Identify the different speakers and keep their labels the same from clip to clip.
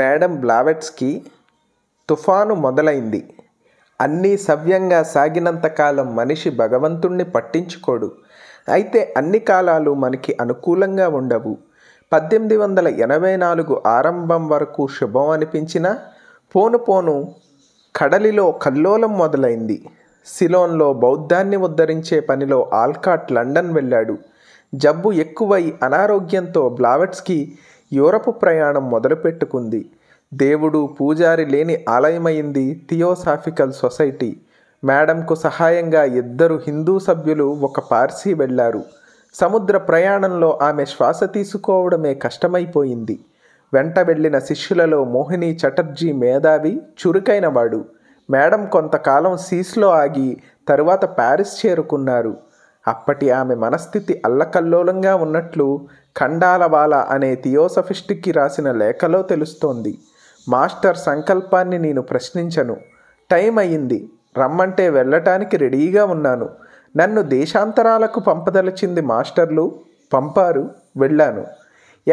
Speaker 1: madam Blavatsky తుఫాను మొదలైంది అన్నీ సవ్యంగా సాగినంతకాలం మనిషి భగవంతుణ్ణి పట్టించుకోడు అయితే అన్ని కాలాలు మనకి అనుకూలంగా ఉండవు పద్దెనిమిది వందల ఎనభై నాలుగు ఆరంభం వరకు శుభం అనిపించిన పోను పోను కడలిలో కల్లోలం మొదలైంది సిలోన్లో బౌద్ధాన్ని ఉద్ధరించే పనిలో ఆల్కాట్ లండన్ వెళ్ళాడు జబ్బు ఎక్కువై అనారోగ్యంతో బ్లావెట్స్కి యూరప్ ప్రయాణం మొదలుపెట్టుకుంది దేవుడు పూజారి లేని ఆలయమైంది థియోసాఫికల్ సొసైటీ మేడంకు సహాయంగా ఇద్దరు హిందూ సభ్యులు ఒక పార్సీ వెళ్లారు సముద్ర ప్రయాణంలో ఆమె శ్వాస తీసుకోవడమే కష్టమైపోయింది వెంట వెళ్ళిన శిష్యులలో మోహిని చటర్జీ మేధావి చురుకైనవాడు మేడం కొంతకాలం సీస్లో ఆగి తరువాత ప్యారిస్ చేరుకున్నారు అప్పటి ఆమె మనస్థితి అల్లకల్లోలంగా ఉన్నట్లు ఖండాలవాల అనే థియోసఫిస్టిక్కి రాసిన లేఖలో తెలుస్తోంది మాస్టర్ సంకల్పాన్ని నేను ప్రశ్నించను టైం అయింది రమ్మంటే వెళ్ళటానికి రెడీగా ఉన్నాను నన్ను దేశాంతరాలకు పంపదలచింది మాస్టర్లు పంపారు వెళ్ళాను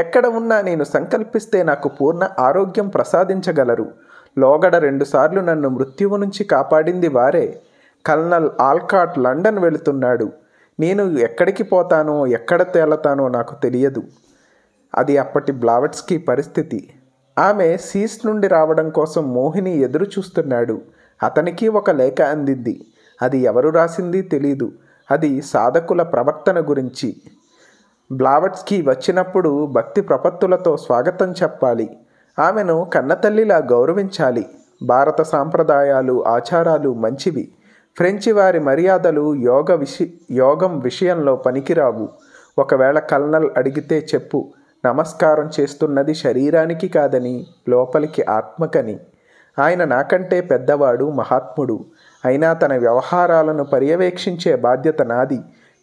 Speaker 1: ఎక్కడ ఉన్నా నేను సంకల్పిస్తే నాకు పూర్ణ ఆరోగ్యం ప్రసాదించగలరు లోగడ రెండుసార్లు నన్ను మృత్యువు నుంచి కాపాడింది వారే కల్నల్ ఆల్కాట్ లండన్ వెళుతున్నాడు నేను ఎక్కడికి పోతానో ఎక్కడ తేలతానో నాకు తెలియదు అది అప్పటి బ్లావెట్స్కి పరిస్థితి ఆమె సీస్ నుండి రావడం కోసం మోహిని ఎదురు చూస్తున్నాడు అతనికి ఒక లేఖ అందింది అది ఎవరు రాసింది తెలీదు అది సాధకుల ప్రవర్తన గురించి బ్లావట్స్కి వచ్చినప్పుడు భక్తి ప్రపత్తులతో స్వాగతం చెప్పాలి ఆమెను కన్నతల్లిలా గౌరవించాలి భారత సాంప్రదాయాలు ఆచారాలు మంచివి ఫ్రెంచి వారి మర్యాదలు యోగ విషి యోగం విషయంలో పనికిరావు ఒకవేళ కల్నల్ అడిగితే చెప్పు నమస్కారం చేస్తున్నది శరీరానికి కాదని లోపలికి ఆత్మకని ఆయన నాకంటే పెద్దవాడు మహాత్ముడు అయినా తన వ్యవహారాలను పర్యవేక్షించే బాధ్యత నాది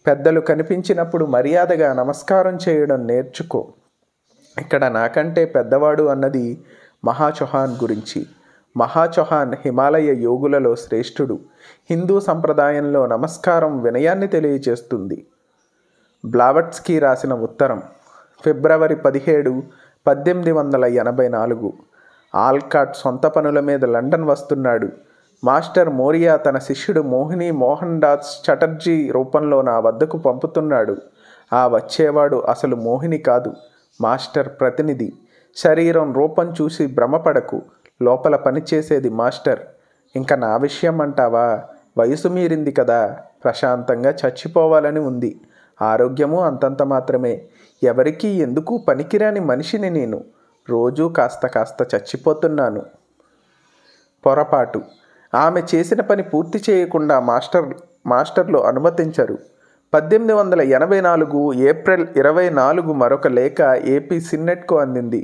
Speaker 1: పెద్దలు కనిపించినప్పుడు మర్యాదగా నమస్కారం చేయడం నేర్చుకో ఇక్కడ నాకంటే పెద్దవాడు అన్నది మహాచౌహాన్ గురించి మహాచౌహాన్ హిమాలయ యోగులలో శ్రేష్ఠుడు హిందూ సంప్రదాయంలో నమస్కారం వినయాన్ని తెలియచేస్తుంది బ్లావట్స్కి రాసిన ఉత్తరం ఫిబ్రవరి పదిహేడు పద్దెనిమిది వందల ఎనభై నాలుగు ఆల్కాట్ సొంత పనుల మీద లండన్ వస్తున్నాడు మాస్టర్ మోరియా తన శిష్యుడు మోహిని మోహన్ దాస్ చటర్జీ రూపంలో నా వద్దకు పంపుతున్నాడు ఆ వచ్చేవాడు అసలు మోహిని కాదు మాస్టర్ ప్రతినిధి శరీరం రూపం చూసి భ్రమపడకు లోపల పని చేసేది మాస్టర్ ఇంకా నా విషయం అంటావా వయసు మీరింది కదా ప్రశాంతంగా చచ్చిపోవాలని ఉంది ఆరోగ్యము అంతంత మాత్రమే ఎవరికీ ఎందుకు పనికిరాని మనిషిని నేను రోజూ కాస్త కాస్త చచ్చిపోతున్నాను పొరపాటు ఆమె చేసిన పని పూర్తి చేయకుండా మాస్టర్ మాస్టర్లు అనుమతించరు పద్దెనిమిది వందల ఎనభై నాలుగు ఏప్రిల్ ఇరవై నాలుగు మరొక లేఖ ఏపీ సిన్నెట్కు అందింది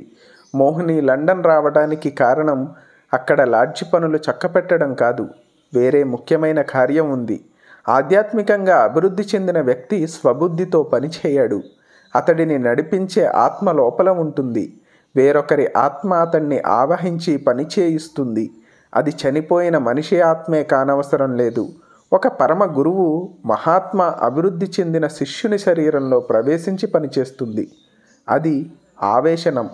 Speaker 1: మోహిని లండన్ రావడానికి కారణం అక్కడ లాడ్జి పనులు చక్కపెట్టడం కాదు వేరే ముఖ్యమైన కార్యం ఉంది ఆధ్యాత్మికంగా అభివృద్ధి చెందిన వ్యక్తి స్వబుద్ధితో పనిచేయడు అతడిని నడిపించే ఆత్మ లోపల ఉంటుంది వేరొకరి ఆత్మ అతన్ని ఆవహించి పనిచేయిస్తుంది అది చనిపోయిన మనిషి ఆత్మే కానవసరం లేదు ఒక పరమ గురువు మహాత్మ అభివృద్ధి చెందిన శిష్యుని శరీరంలో ప్రవేశించి పనిచేస్తుంది అది ఆవేశనం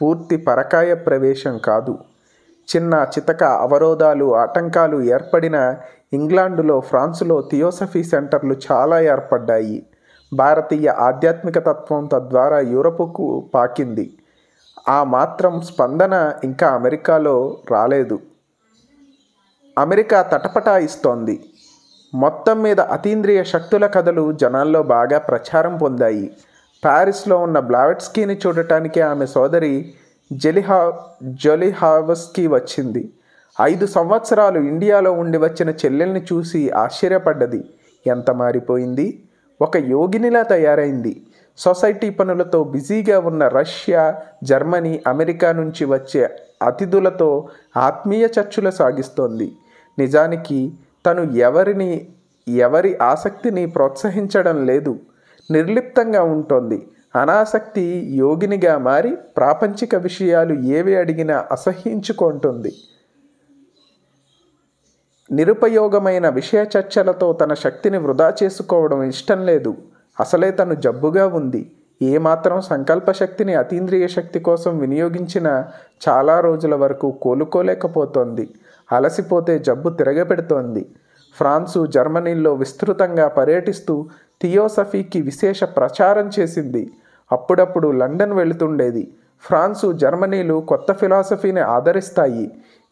Speaker 1: పూర్తి పరకాయ ప్రవేశం కాదు చిన్న చితక అవరోధాలు ఆటంకాలు ఏర్పడిన ఇంగ్లాండులో ఫ్రాన్సులో థియోసఫీ సెంటర్లు చాలా ఏర్పడ్డాయి భారతీయ ఆధ్యాత్మిక తత్వం తద్వారా యూరప్కు పాకింది ఆ మాత్రం స్పందన ఇంకా అమెరికాలో రాలేదు అమెరికా తటపటాయిస్తోంది మొత్తం మీద అతీంద్రియ శక్తుల కథలు జనాల్లో బాగా ప్రచారం పొందాయి ప్యారిస్లో ఉన్న బ్లావెట్స్కీని చూడటానికి ఆమె సోదరి జలిహా జొలిహావస్కీ వచ్చింది ఐదు సంవత్సరాలు ఇండియాలో ఉండి వచ్చిన చెల్లెల్ని చూసి ఆశ్చర్యపడ్డది ఎంత మారిపోయింది ఒక యోగినిలా తయారైంది సొసైటీ పనులతో బిజీగా ఉన్న రష్యా జర్మనీ అమెరికా నుంచి వచ్చే అతిథులతో ఆత్మీయ చర్చలు సాగిస్తోంది నిజానికి తను ఎవరిని ఎవరి ఆసక్తిని ప్రోత్సహించడం లేదు నిర్లిప్తంగా ఉంటోంది అనాసక్తి యోగినిగా మారి ప్రాపంచిక విషయాలు ఏవి అడిగినా అసహించుకుంటుంది నిరుపయోగమైన విషయ చర్చలతో తన శక్తిని వృధా చేసుకోవడం ఇష్టం లేదు అసలే తను జబ్బుగా ఉంది ఏమాత్రం సంకల్పశక్తిని అతీంద్రియ శక్తి కోసం వినియోగించిన చాలా రోజుల వరకు కోలుకోలేకపోతోంది అలసిపోతే జబ్బు తిరగపెడుతోంది ఫ్రాన్సు జర్మనీల్లో విస్తృతంగా పర్యటిస్తూ థియోసఫీకి విశేష ప్రచారం చేసింది అప్పుడప్పుడు లండన్ వెళుతుండేది ఫ్రాన్సు జర్మనీలు కొత్త ఫిలాసఫీని ఆదరిస్తాయి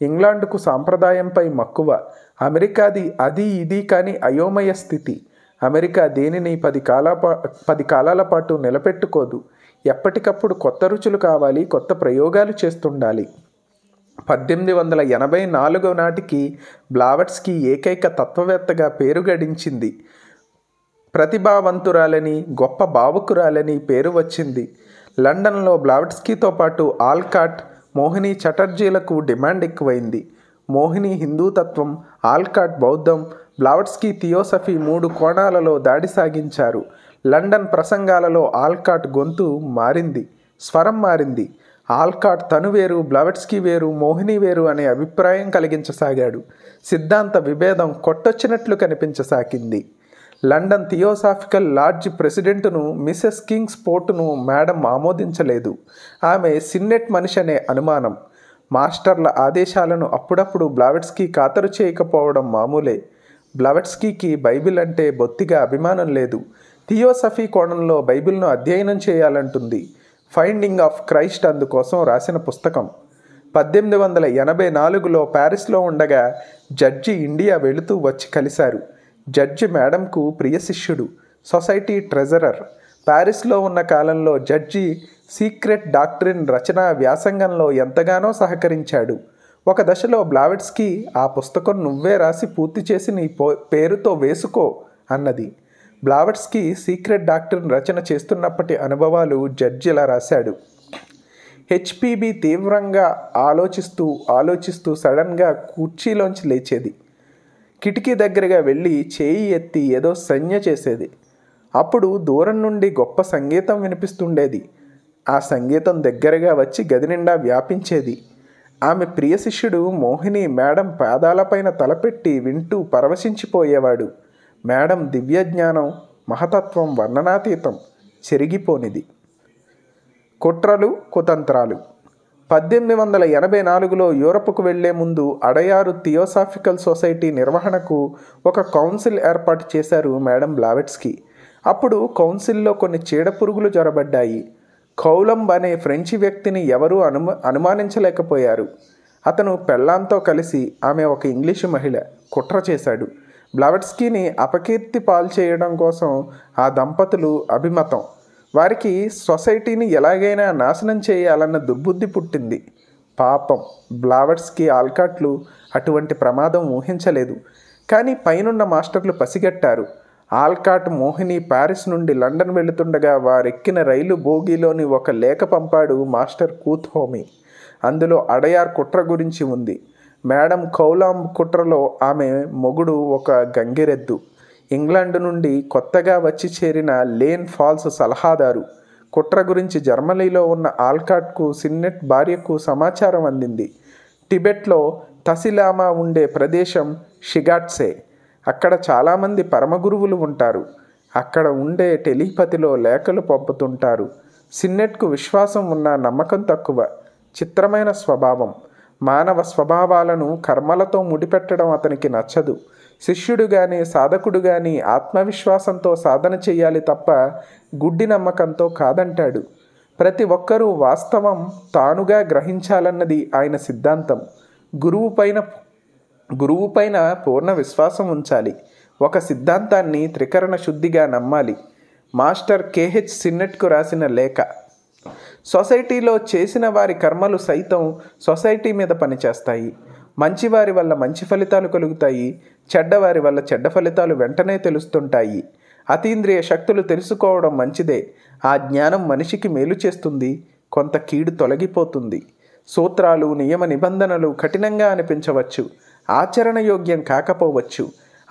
Speaker 1: ఇంగ్లాండ్కు సాంప్రదాయంపై మక్కువ అమెరికాది అది ఇది కానీ అయోమయ స్థితి అమెరికా దేనిని పది కాల పది కాలాల పాటు నిలబెట్టుకోదు ఎప్పటికప్పుడు కొత్త రుచులు కావాలి కొత్త ప్రయోగాలు చేస్తుండాలి పద్దెనిమిది వందల ఎనభై నాలుగో నాటికి బ్లావట్స్కి ఏకైక తత్వవేత్తగా పేరు గడించింది ప్రతిభావంతురాలని గొప్ప భావుకురాలని పేరు వచ్చింది లండన్లో బ్లావట్స్కీతో పాటు ఆల్కాట్ మోహిని చటర్జీలకు డిమాండ్ ఎక్కువైంది మోహిని హిందూతత్వం ఆల్కాట్ బౌద్ధం బ్లావట్స్కీ థియోసఫీ మూడు కోణాలలో దాడి సాగించారు లండన్ ప్రసంగాలలో ఆల్కాట్ గొంతు మారింది స్వరం మారింది ఆల్కాట్ తను వేరు బ్లవెట్స్కీ వేరు మోహిని వేరు అనే అభిప్రాయం కలిగించసాగాడు సిద్ధాంత విభేదం కొట్టొచ్చినట్లు కనిపించసాగింది లండన్ థియోసాఫికల్ లాడ్జ్ ప్రెసిడెంట్ను మిసెస్ కింగ్ పోర్టును మేడం ఆమోదించలేదు ఆమె సిన్నెట్ మనిషి అనే అనుమానం మాస్టర్ల ఆదేశాలను అప్పుడప్పుడు బ్లావెట్స్కీ ఖాతరు చేయకపోవడం మామూలే బ్లవెట్స్కీకి బైబిల్ అంటే బొత్తిగా అభిమానం లేదు థియోసఫీ కోణంలో బైబిల్ను అధ్యయనం చేయాలంటుంది ఫైండింగ్ ఆఫ్ క్రైస్ట్ అందుకోసం రాసిన పుస్తకం పద్దెనిమిది వందల ఎనభై నాలుగులో ప్యారిస్లో ఉండగా జడ్జి ఇండియా వెళుతూ వచ్చి కలిశారు జడ్జి మేడంకు ప్రియ శిష్యుడు సొసైటీ ట్రెజరర్ ప్యారిస్లో ఉన్న కాలంలో జడ్జి సీక్రెట్ డాక్ట్రిన్ రచన వ్యాసంగంలో ఎంతగానో సహకరించాడు ఒక దశలో బ్లావెట్స్కి ఆ పుస్తకం నువ్వే రాసి పూర్తి చేసి నీ పేరుతో వేసుకో అన్నది బ్లావర్స్కి సీక్రెట్ డాక్టర్ రచన చేస్తున్నప్పటి అనుభవాలు జడ్జిలా రాశాడు హెచ్పిబి తీవ్రంగా ఆలోచిస్తూ ఆలోచిస్తూ సడన్గా కుర్చీలోంచి లేచేది కిటికీ దగ్గరగా వెళ్ళి చేయి ఎత్తి ఏదో సంజ్ఞ చేసేది అప్పుడు దూరం నుండి గొప్ప సంగీతం వినిపిస్తుండేది ఆ సంగీతం దగ్గరగా వచ్చి గది నిండా వ్యాపించేది ఆమె ప్రియ శిష్యుడు మోహిని మేడం పాదాలపైన తలపెట్టి వింటూ పరవశించిపోయేవాడు మేడం దివ్యజ్ఞానం మహతత్వం వర్ణనాతీతం చెరిగిపోనిది కుట్రలు కుతంత్రాలు పద్దెనిమిది వందల ఎనభై నాలుగులో యూరప్కు వెళ్లే ముందు అడయారు థియోసాఫికల్ సొసైటీ నిర్వహణకు ఒక కౌన్సిల్ ఏర్పాటు చేశారు మేడం బ్లావెట్స్కి అప్పుడు కౌన్సిల్లో కొన్ని చీడపురుగులు జరబడ్డాయి కౌలంబ్ అనే ఫ్రెంచి వ్యక్తిని ఎవరూ అను అనుమానించలేకపోయారు అతను పెళ్లాంతో కలిసి ఆమె ఒక ఇంగ్లీషు మహిళ కుట్ర చేశాడు బ్లవెట్స్కీని అపకీర్తి పాల్చేయడం చేయడం కోసం ఆ దంపతులు అభిమతం వారికి సొసైటీని ఎలాగైనా నాశనం చేయాలన్న దుర్బుద్ధి పుట్టింది పాపం బ్లావర్స్కి ఆల్కాట్లు అటువంటి ప్రమాదం ఊహించలేదు కానీ పైనున్న మాస్టర్లు పసిగట్టారు ఆల్కాట్ మోహిని ప్యారిస్ నుండి లండన్ వెళుతుండగా వారెక్కిన రైలు బోగిలోని ఒక లేఖ పంపాడు మాస్టర్ కూత్ అందులో అడయార్ కుట్ర గురించి ఉంది మేడం కౌలాం కుట్రలో ఆమె మొగుడు ఒక గంగిరెద్దు ఇంగ్లాండ్ నుండి కొత్తగా వచ్చి చేరిన లేన్ ఫాల్స్ సలహాదారు కుట్ర గురించి జర్మనీలో ఉన్న ఆల్కాట్కు సిన్నెట్ భార్యకు సమాచారం అందింది టిబెట్లో తసిలామా ఉండే ప్రదేశం షిగాట్సే అక్కడ చాలామంది పరమగురువులు ఉంటారు అక్కడ ఉండే టెలిపతిలో లేఖలు పంపుతుంటారు సిన్నెట్కు విశ్వాసం ఉన్న నమ్మకం తక్కువ చిత్రమైన స్వభావం మానవ స్వభావాలను కర్మలతో ముడిపెట్టడం అతనికి నచ్చదు శిష్యుడు కానీ సాధకుడు కానీ ఆత్మవిశ్వాసంతో సాధన చేయాలి తప్ప గుడ్డి నమ్మకంతో కాదంటాడు ప్రతి ఒక్కరూ వాస్తవం తానుగా గ్రహించాలన్నది ఆయన సిద్ధాంతం గురువు పైన గురువు పైన పూర్ణ విశ్వాసం ఉంచాలి ఒక సిద్ధాంతాన్ని త్రికరణ శుద్ధిగా నమ్మాలి మాస్టర్ కేహెచ్ సిన్నెట్కు రాసిన లేఖ సొసైటీలో చేసిన వారి కర్మలు సైతం సొసైటీ మీద పనిచేస్తాయి మంచివారి వల్ల మంచి ఫలితాలు కలుగుతాయి చెడ్డవారి వల్ల చెడ్డ ఫలితాలు వెంటనే తెలుస్తుంటాయి అతీంద్రియ శక్తులు తెలుసుకోవడం మంచిదే ఆ జ్ఞానం మనిషికి మేలు చేస్తుంది కొంత కీడు తొలగిపోతుంది సూత్రాలు నియమ నిబంధనలు కఠినంగా అనిపించవచ్చు ఆచరణయోగ్యం కాకపోవచ్చు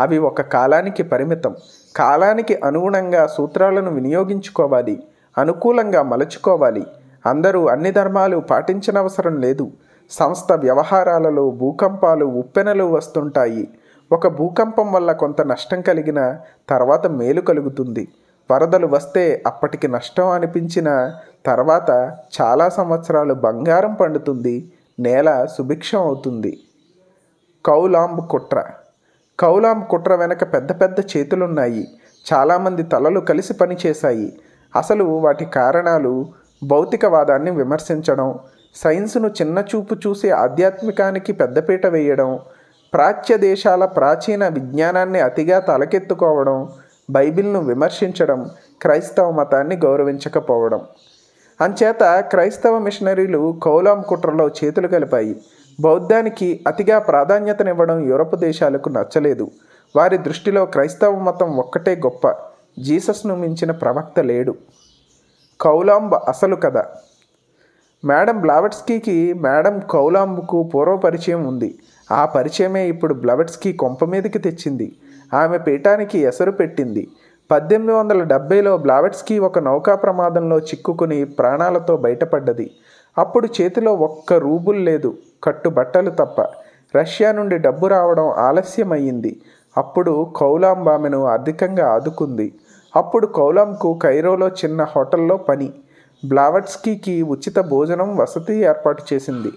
Speaker 1: అవి ఒక కాలానికి పరిమితం కాలానికి అనుగుణంగా సూత్రాలను వినియోగించుకోవాలి అనుకూలంగా మలుచుకోవాలి అందరూ అన్ని ధర్మాలు పాటించనవసరం లేదు సంస్థ వ్యవహారాలలో భూకంపాలు ఉప్పెనలు వస్తుంటాయి ఒక భూకంపం వల్ల కొంత నష్టం కలిగిన తర్వాత మేలు కలుగుతుంది వరదలు వస్తే అప్పటికి నష్టం అనిపించిన తర్వాత చాలా సంవత్సరాలు బంగారం పండుతుంది నేల సుభిక్షం అవుతుంది కౌలాంబ్ కుట్ర కౌలాంబ్ కుట్ర వెనక పెద్ద పెద్ద చేతులున్నాయి చాలామంది తలలు కలిసి పనిచేశాయి అసలు వాటి కారణాలు భౌతికవాదాన్ని విమర్శించడం సైన్స్ను చిన్నచూపు చూసే ఆధ్యాత్మికానికి పెద్దపీట వేయడం ప్రాచ్య దేశాల ప్రాచీన విజ్ఞానాన్ని అతిగా తలకెత్తుకోవడం బైబిల్ను విమర్శించడం క్రైస్తవ మతాన్ని గౌరవించకపోవడం అంచేత క్రైస్తవ మిషనరీలు కౌలాం కుట్రలో చేతులు కలిపాయి బౌద్ధానికి అతిగా ప్రాధాన్యతనివ్వడం యూరప్ దేశాలకు నచ్చలేదు వారి దృష్టిలో క్రైస్తవ మతం ఒక్కటే గొప్ప జీసస్ను మించిన ప్రవక్త లేడు కౌలాంబ అసలు కథ మేడం బ్లావెట్స్కీకి మేడం కౌలాంబుకు పూర్వపరిచయం ఉంది ఆ పరిచయమే ఇప్పుడు బ్లవెట్స్కీ కొంప మీదకి తెచ్చింది ఆమె పీఠానికి ఎసరు పెట్టింది పద్దెనిమిది వందల డెబ్బైలో బ్లావెట్స్కీ ఒక నౌకా ప్రమాదంలో చిక్కుకుని ప్రాణాలతో బయటపడ్డది అప్పుడు చేతిలో ఒక్క రూబుల్ లేదు కట్టుబట్టలు తప్ప రష్యా నుండి డబ్బు రావడం ఆలస్యమయ్యింది అప్పుడు కౌలాంబామెను అధికంగా ఆదుకుంది అప్పుడు కౌలంకు కైరోలో చిన్న హోటల్లో పని బ్లావట్స్కీకి ఉచిత భోజనం వసతి ఏర్పాటు చేసింది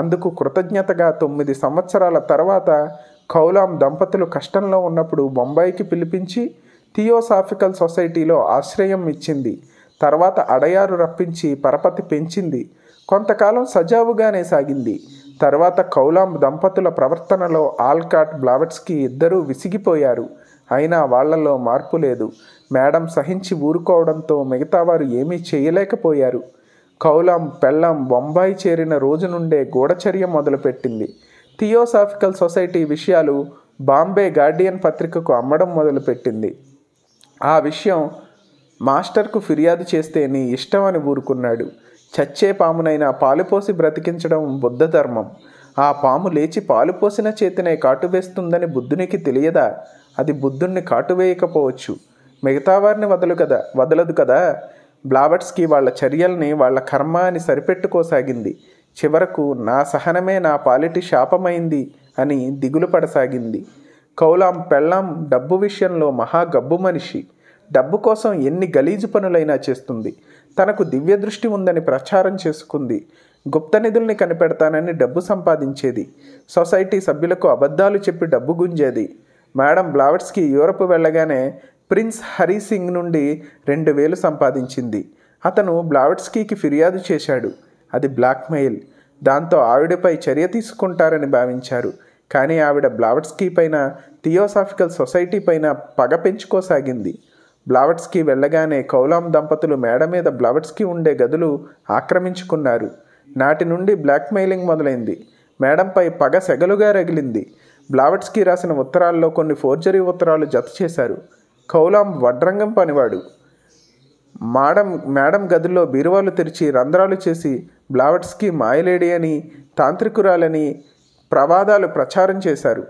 Speaker 1: అందుకు కృతజ్ఞతగా తొమ్మిది సంవత్సరాల తర్వాత కౌలాం దంపతులు కష్టంలో ఉన్నప్పుడు బొంబాయికి పిలిపించి థియోసాఫికల్ సొసైటీలో ఆశ్రయం ఇచ్చింది తర్వాత అడయారు రప్పించి పరపతి పెంచింది కొంతకాలం సజావుగానే సాగింది తర్వాత కౌలాం దంపతుల ప్రవర్తనలో ఆల్కాట్ బ్లావట్స్కి ఇద్దరూ విసిగిపోయారు అయినా వాళ్లలో మార్పు లేదు మేడం సహించి ఊరుకోవడంతో మిగతా వారు ఏమీ చేయలేకపోయారు కౌలం పెళ్ళం బొంబాయి చేరిన రోజు నుండే గూఢచర్య మొదలుపెట్టింది థియోసాఫికల్ సొసైటీ విషయాలు బాంబే గార్డియన్ పత్రికకు అమ్మడం మొదలుపెట్టింది ఆ విషయం మాస్టర్కు ఫిర్యాదు చేస్తే నీ ఇష్టం అని ఊరుకున్నాడు చచ్చే పామునైనా పాలుపోసి బ్రతికించడం బుద్ధ ధర్మం ఆ పాము లేచి పాలుపోసిన చేతినే కాటువేస్తుందని బుద్ధునికి తెలియదా అది బుద్ధుణ్ణి కాటువేయకపోవచ్చు మిగతా వారిని వదలు కదా వదలదు కదా బ్లాబట్స్కి వాళ్ళ చర్యల్ని వాళ్ళ కర్మ అని సరిపెట్టుకోసాగింది చివరకు నా సహనమే నా పాలిటి శాపమైంది అని దిగులు పడసాగింది కౌలాం పెళ్ళాం డబ్బు విషయంలో మహా గబ్బు మనిషి డబ్బు కోసం ఎన్ని గలీజు పనులైనా చేస్తుంది తనకు దివ్య దృష్టి ఉందని ప్రచారం చేసుకుంది గుప్త నిధుల్ని కనిపెడతానని డబ్బు సంపాదించేది సొసైటీ సభ్యులకు అబద్ధాలు చెప్పి డబ్బు గుంజేది మేడం బ్లావెట్స్కి యూరప్ వెళ్ళగానే ప్రిన్స్ హరీ సింగ్ నుండి రెండు వేలు సంపాదించింది అతను బ్లావెట్స్కీకి ఫిర్యాదు చేశాడు అది బ్లాక్మెయిల్ దాంతో ఆవిడపై చర్య తీసుకుంటారని భావించారు కానీ ఆవిడ బ్లావెట్స్కీ పైన థియోసాఫికల్ సొసైటీ పైన పగ పెంచుకోసాగింది బ్లావట్స్కి వెళ్ళగానే కౌలాం దంపతులు మేడ మీద బ్లావెట్స్కీ ఉండే గదులు ఆక్రమించుకున్నారు నాటి నుండి బ్లాక్మెయిలింగ్ మొదలైంది మేడంపై పగ సెగలుగా రగిలింది బ్లావట్స్కి రాసిన ఉత్తరాల్లో కొన్ని ఫోర్జరీ ఉత్తరాలు జత చేశారు కౌలాం వడ్రంగం పనివాడు మాడం మేడం గదుల్లో బీరువాలు తెరిచి రంధ్రాలు చేసి బ్లావట్స్కి మాయలేడి అని తాంత్రికురాలని ప్రవాదాలు ప్రచారం చేశారు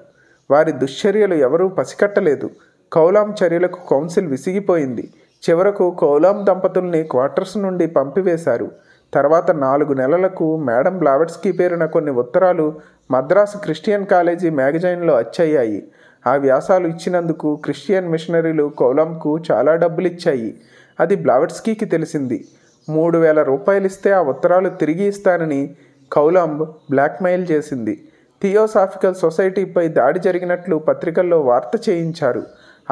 Speaker 1: వారి దుశ్చర్యలు ఎవరూ పసికట్టలేదు కౌలాం చర్యలకు కౌన్సిల్ విసిగిపోయింది చివరకు కౌలాం దంపతుల్ని క్వార్టర్స్ నుండి పంపివేశారు తర్వాత నాలుగు నెలలకు మేడం బ్లావట్స్కి పేరున కొన్ని ఉత్తరాలు మద్రాసు క్రిస్టియన్ కాలేజీ మ్యాగజైన్లో అచ్చయ్యాయి ఆ వ్యాసాలు ఇచ్చినందుకు క్రిస్టియన్ మిషనరీలు కొలంకు చాలా డబ్బులు ఇచ్చాయి అది బ్లావెట్స్కీకి తెలిసింది మూడు వేల రూపాయలు ఇస్తే ఆ ఉత్తరాలు తిరిగి ఇస్తానని కౌలంబ్ బ్లాక్మెయిల్ చేసింది థియోసాఫికల్ సొసైటీపై దాడి జరిగినట్లు పత్రికల్లో వార్త చేయించారు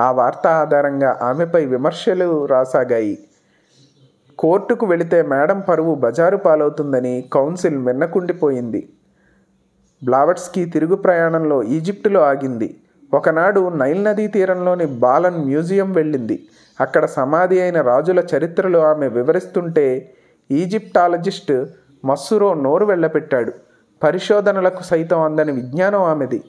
Speaker 1: ఆ వార్త ఆధారంగా ఆమెపై విమర్శలు రాసాగాయి కోర్టుకు వెళితే మేడం పరువు బజారు పాలవుతుందని కౌన్సిల్ వెన్నకుండిపోయింది బ్లావట్స్కి తిరుగు ప్రయాణంలో ఈజిప్టులో ఆగింది ఒకనాడు నైల్ నదీ తీరంలోని బాలన్ మ్యూజియం వెళ్ళింది అక్కడ సమాధి అయిన రాజుల చరిత్రలు ఆమె వివరిస్తుంటే ఈజిప్టాలజిస్ట్ మస్సురో నోరు వెళ్ళపెట్టాడు పరిశోధనలకు సైతం అందని విజ్ఞానం ఆమెది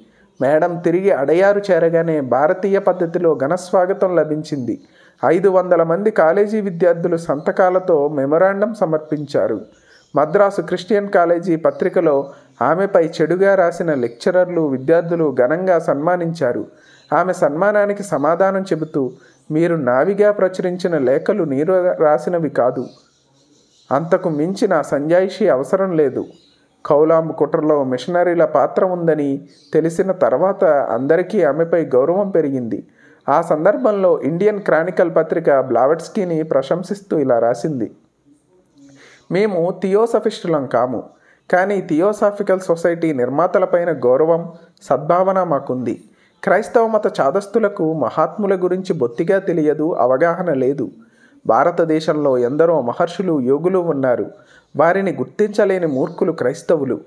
Speaker 1: మేడం తిరిగి అడయారు చేరగానే భారతీయ పద్ధతిలో ఘనస్వాగతం లభించింది ఐదు వందల మంది కాలేజీ విద్యార్థులు సంతకాలతో మెమొరాండం సమర్పించారు మద్రాసు క్రిస్టియన్ కాలేజీ పత్రికలో ఆమెపై చెడుగా రాసిన లెక్చరర్లు విద్యార్థులు ఘనంగా సన్మానించారు ఆమె సన్మానానికి సమాధానం చెబుతూ మీరు నావిగా ప్రచురించిన లేఖలు నీరు రాసినవి కాదు అంతకు మించిన సంజాయిషి అవసరం లేదు కౌలాం కుట్రలో మిషనరీల పాత్ర ఉందని తెలిసిన తర్వాత అందరికీ ఆమెపై గౌరవం పెరిగింది ఆ సందర్భంలో ఇండియన్ క్రానికల్ పత్రిక బ్లావెట్స్కీని ప్రశంసిస్తూ ఇలా రాసింది మేము థియోసఫిస్టులం కాము కానీ థియోసాఫికల్ సొసైటీ నిర్మాతలపైన గౌరవం సద్భావన మాకుంది క్రైస్తవ మత చాదస్తులకు మహాత్ముల గురించి బొత్తిగా తెలియదు అవగాహన లేదు భారతదేశంలో ఎందరో మహర్షులు యోగులు ఉన్నారు వారిని గుర్తించలేని మూర్ఖులు క్రైస్తవులు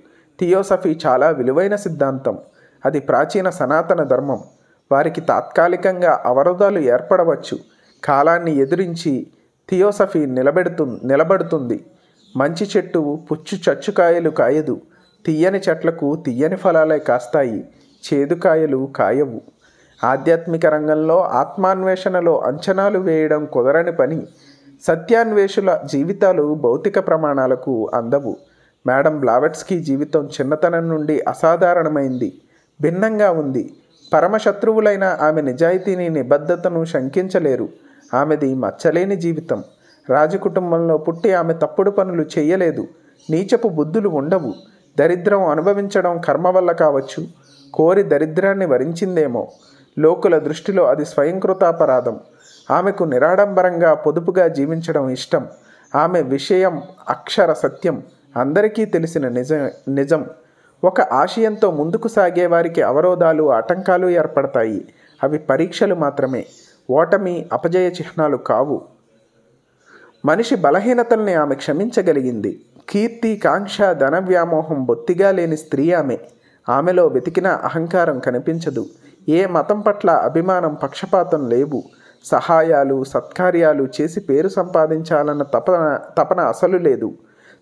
Speaker 1: థియోసఫీ చాలా విలువైన సిద్ధాంతం అది ప్రాచీన సనాతన ధర్మం వారికి తాత్కాలికంగా అవరోధాలు ఏర్పడవచ్చు కాలాన్ని ఎదిరించి థియోసఫీ నిలబెడుతు నిలబడుతుంది మంచి చెట్టు పుచ్చు చచ్చుకాయలు కాయదు తీయని చెట్లకు తీయని ఫలాలే కాస్తాయి చేదుకాయలు కాయవు ఆధ్యాత్మిక రంగంలో ఆత్మాన్వేషణలో అంచనాలు వేయడం కుదరని పని సత్యాన్వేషుల జీవితాలు భౌతిక ప్రమాణాలకు అందవు మేడం బ్లావెట్స్కి జీవితం చిన్నతనం నుండి అసాధారణమైంది భిన్నంగా ఉంది పరమశత్రువులైన ఆమె నిజాయితీని నిబద్ధతను శంకించలేరు ఆమెది మచ్చలేని జీవితం రాజకుటుంబంలో పుట్టి ఆమె తప్పుడు పనులు చేయలేదు నీచపు బుద్ధులు ఉండవు దరిద్రం అనుభవించడం కర్మ వల్ల కావచ్చు కోరి దరిద్రాన్ని వరించిందేమో లోకుల దృష్టిలో అది స్వయంకృతాపరాధం ఆమెకు నిరాడంబరంగా పొదుపుగా జీవించడం ఇష్టం ఆమె విషయం అక్షర సత్యం అందరికీ తెలిసిన నిజం నిజం ఒక ఆశయంతో ముందుకు సాగే వారికి అవరోధాలు ఆటంకాలు ఏర్పడతాయి అవి పరీక్షలు మాత్రమే ఓటమి అపజయ చిహ్నాలు కావు మనిషి బలహీనతల్ని ఆమె క్షమించగలిగింది కీర్తి కాంక్ష ధన వ్యామోహం బొత్తిగా లేని స్త్రీ ఆమె ఆమెలో వెతికిన అహంకారం కనిపించదు ఏ మతం పట్ల అభిమానం పక్షపాతం లేవు సహాయాలు సత్కార్యాలు చేసి పేరు సంపాదించాలన్న తపన తపన అసలు లేదు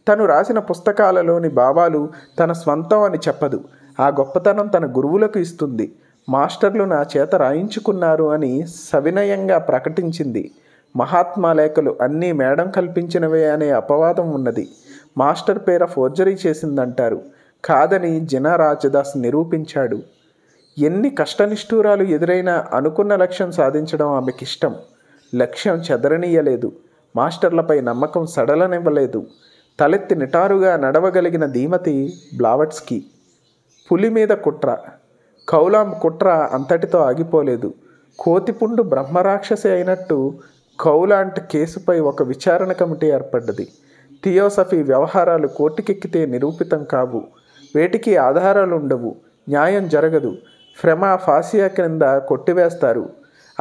Speaker 1: తను రాసిన పుస్తకాలలోని భావాలు తన స్వంతం అని చెప్పదు ఆ గొప్పతనం తన గురువులకు ఇస్తుంది మాస్టర్లు నా చేత రాయించుకున్నారు అని సవినయంగా ప్రకటించింది మహాత్మా లేఖలు అన్నీ మేడం కల్పించినవే అనే అపవాదం ఉన్నది మాస్టర్ పేర ఫోర్జరీ చేసిందంటారు కాదని జిన రాజదాస్ నిరూపించాడు ఎన్ని కష్టనిష్ఠూరాలు ఎదురైనా అనుకున్న లక్ష్యం సాధించడం ఆమెకిష్టం లక్ష్యం చెదరనీయలేదు మాస్టర్లపై నమ్మకం సడలనివ్వలేదు తలెత్తి నిటారుగా నడవగలిగిన ధీమతి బ్లావట్స్కి పులి మీద కుట్ర కౌలాం కుట్ర అంతటితో ఆగిపోలేదు కోతిపుండు బ్రహ్మరాక్షసి అయినట్టు కౌలాంట్ కేసుపై ఒక విచారణ కమిటీ ఏర్పడ్డది థియోసఫీ వ్యవహారాలు కోర్టుకెక్కితే నిరూపితం కావు వేటికి ఆధారాలు ఉండవు న్యాయం జరగదు ఫ్రెమా ఫాసియా క్రింద కొట్టివేస్తారు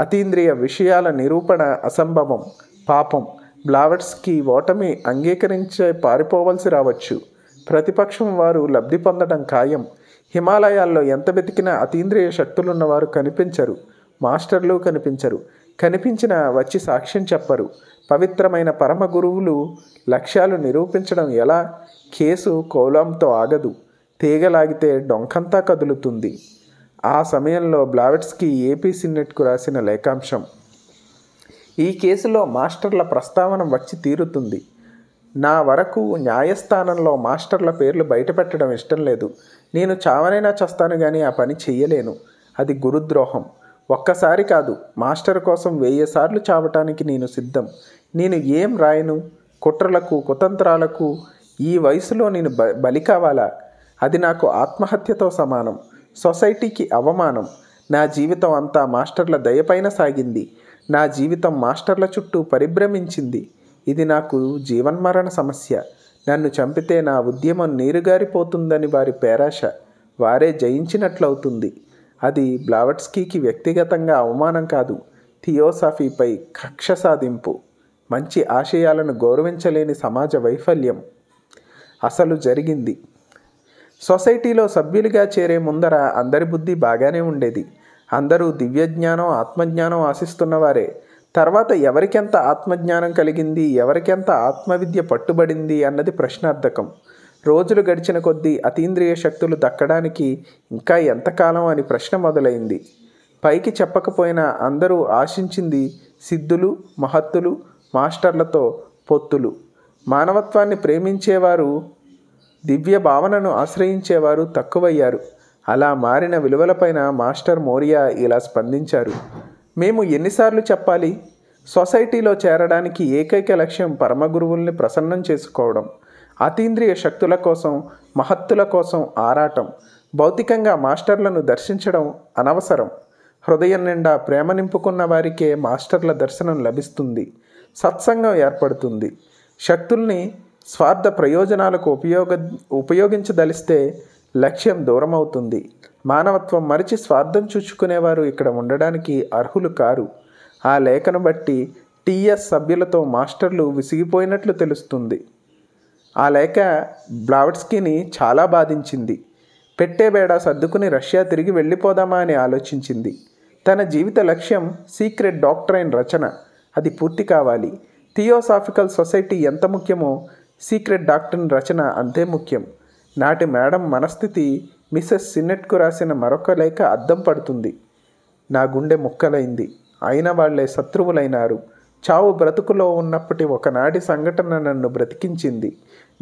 Speaker 1: అతీంద్రియ విషయాల నిరూపణ అసంభవం పాపం బ్లావర్స్కి ఓటమి అంగీకరించే పారిపోవలసి రావచ్చు ప్రతిపక్షం వారు లబ్ధి పొందడం ఖాయం హిమాలయాల్లో ఎంత వెతికినా అతీంద్రియ శక్తులున్నవారు కనిపించరు మాస్టర్లు కనిపించరు కనిపించిన వచ్చి సాక్ష్యం చెప్పరు పవిత్రమైన పరమ గురువులు లక్ష్యాలు నిరూపించడం ఎలా కేసు కోలంతో ఆగదు తీగలాగితే డొంకంతా కదులుతుంది ఆ సమయంలో బ్లావెట్స్కి ఏపీ సిన్నెట్కు రాసిన లేఖాంశం ఈ కేసులో మాస్టర్ల ప్రస్తావన వచ్చి తీరుతుంది నా వరకు న్యాయస్థానంలో మాస్టర్ల పేర్లు బయటపెట్టడం ఇష్టం లేదు నేను చావనైనా చస్తాను కానీ ఆ పని చెయ్యలేను అది గురుద్రోహం ఒక్కసారి కాదు మాస్టర్ కోసం వెయ్యిసార్లు చావటానికి నేను సిద్ధం నేను ఏం రాయను కుట్రలకు కుతంత్రాలకు ఈ వయసులో నేను బ బలి కావాలా అది నాకు ఆత్మహత్యతో సమానం సొసైటీకి అవమానం నా జీవితం అంతా మాస్టర్ల దయపైన సాగింది నా జీవితం మాస్టర్ల చుట్టూ పరిభ్రమించింది ఇది నాకు జీవన్మరణ సమస్య నన్ను చంపితే నా ఉద్యమం నీరుగారిపోతుందని వారి పేరాశ వారే జయించినట్లవుతుంది అది బ్లావట్స్కీకి వ్యక్తిగతంగా అవమానం కాదు థియోసాఫీపై కక్ష సాధింపు మంచి ఆశయాలను గౌరవించలేని సమాజ వైఫల్యం అసలు జరిగింది సొసైటీలో సభ్యులుగా చేరే ముందర అందరి బుద్ధి బాగానే ఉండేది అందరూ దివ్యజ్ఞానం ఆత్మజ్ఞానం ఆశిస్తున్నవారే తర్వాత ఎవరికెంత ఆత్మజ్ఞానం కలిగింది ఎవరికెంత ఆత్మవిద్య పట్టుబడింది అన్నది ప్రశ్నార్థకం రోజులు గడిచిన కొద్దీ అతీంద్రియ శక్తులు దక్కడానికి ఇంకా ఎంతకాలం అని ప్రశ్న మొదలైంది పైకి చెప్పకపోయినా అందరూ ఆశించింది సిద్ధులు మహత్తులు మాస్టర్లతో పొత్తులు మానవత్వాన్ని ప్రేమించేవారు దివ్య భావనను ఆశ్రయించేవారు తక్కువయ్యారు అలా మారిన విలువలపైన మాస్టర్ మోరియా ఇలా స్పందించారు మేము ఎన్నిసార్లు చెప్పాలి సొసైటీలో చేరడానికి ఏకైక లక్ష్యం పరమగురువుల్ని ప్రసన్నం చేసుకోవడం అతీంద్రియ శక్తుల కోసం మహత్తుల కోసం ఆరాటం భౌతికంగా మాస్టర్లను దర్శించడం అనవసరం హృదయం నిండా ప్రేమ నింపుకున్న వారికే మాస్టర్ల దర్శనం లభిస్తుంది సత్సంగం ఏర్పడుతుంది శక్తుల్ని స్వార్థ ప్రయోజనాలకు ఉపయోగ ఉపయోగించదలిస్తే లక్ష్యం దూరమవుతుంది మానవత్వం మరిచి స్వార్థం చూచుకునేవారు ఇక్కడ ఉండడానికి అర్హులు కారు ఆ లేఖను బట్టి టీఎస్ సభ్యులతో మాస్టర్లు విసిగిపోయినట్లు తెలుస్తుంది ఆ లేఖ బ్లావట్స్కీని చాలా బాధించింది పెట్టే బేడా సర్దుకుని రష్యా తిరిగి వెళ్ళిపోదామా అని ఆలోచించింది తన జీవిత లక్ష్యం సీక్రెట్ డాక్టరైన్ రచన అది పూర్తి కావాలి థియోసాఫికల్ సొసైటీ ఎంత ముఖ్యమో సీక్రెట్ డాక్టర్ని రచన అంతే ముఖ్యం నాటి మేడం మనస్థితి మిస్సెస్ సిన్నెట్కు రాసిన మరొక లేఖ అద్దం పడుతుంది నా గుండె ముక్కలైంది అయిన వాళ్లే శత్రువులైనారు చావు బ్రతుకులో ఉన్నప్పటి ఒకనాటి సంఘటన నన్ను బ్రతికించింది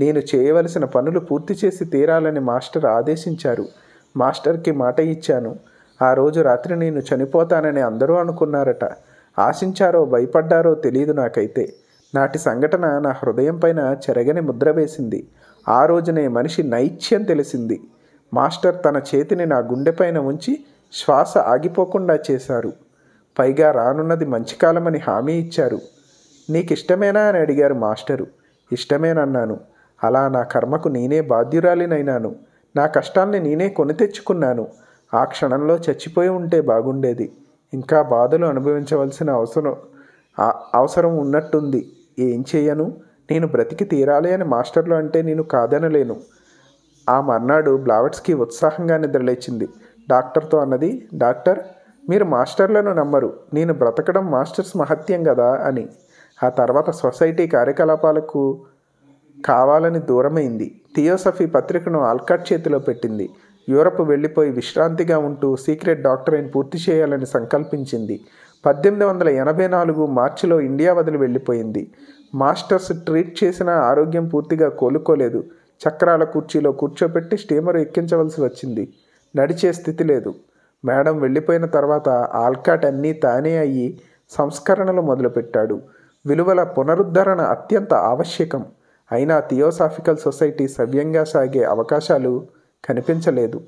Speaker 1: నేను చేయవలసిన పనులు పూర్తి చేసి తీరాలని మాస్టర్ ఆదేశించారు మాస్టర్కి మాట ఇచ్చాను ఆ రోజు రాత్రి నేను చనిపోతానని అందరూ అనుకున్నారట ఆశించారో భయపడ్డారో తెలియదు నాకైతే నాటి సంఘటన నా హృదయం పైన చెరగని ముద్ర వేసింది ఆ రోజునే మనిషి నైత్యం తెలిసింది మాస్టర్ తన చేతిని నా గుండెపైన ఉంచి శ్వాస ఆగిపోకుండా చేశారు పైగా రానున్నది మంచి కాలమని హామీ ఇచ్చారు నీకు ఇష్టమేనా అని అడిగారు మాస్టరు ఇష్టమేనన్నాను అలా నా కర్మకు నేనే బాధ్యురాలినైనాను నా కష్టాన్ని నేనే కొని తెచ్చుకున్నాను ఆ క్షణంలో చచ్చిపోయి ఉంటే బాగుండేది ఇంకా బాధలు అనుభవించవలసిన అవసరం అవసరం ఉన్నట్టుంది ఏం చేయను నేను బ్రతికి తీరాలి అని మాస్టర్లు అంటే నేను కాదనలేను ఆ మర్నాడు బ్లావెట్స్కి ఉత్సాహంగా నిద్రలేచింది డాక్టర్తో అన్నది డాక్టర్ మీరు మాస్టర్లను నమ్మరు నేను బ్రతకడం మాస్టర్స్ మహత్యం కదా అని ఆ తర్వాత సొసైటీ కార్యకలాపాలకు కావాలని దూరమైంది థియోసఫీ పత్రికను ఆల్కాట్ చేతిలో పెట్టింది యూరప్ వెళ్ళిపోయి విశ్రాంతిగా ఉంటూ సీక్రెట్ డాక్టరైన్ పూర్తి చేయాలని సంకల్పించింది పద్దెనిమిది వందల ఎనభై నాలుగు మార్చిలో ఇండియా వదిలి వెళ్ళిపోయింది మాస్టర్స్ ట్రీట్ చేసిన ఆరోగ్యం పూర్తిగా కోలుకోలేదు చక్రాల కుర్చీలో కూర్చోపెట్టి స్టీమర్ ఎక్కించవలసి వచ్చింది నడిచే స్థితి లేదు మేడం వెళ్ళిపోయిన తర్వాత ఆల్కాట్ అన్నీ తానే అయ్యి సంస్కరణలు మొదలుపెట్టాడు విలువల పునరుద్ధరణ అత్యంత ఆవశ్యకం అయినా థియోసాఫికల్ సొసైటీ సవ్యంగా సాగే అవకాశాలు కనిపించలేదు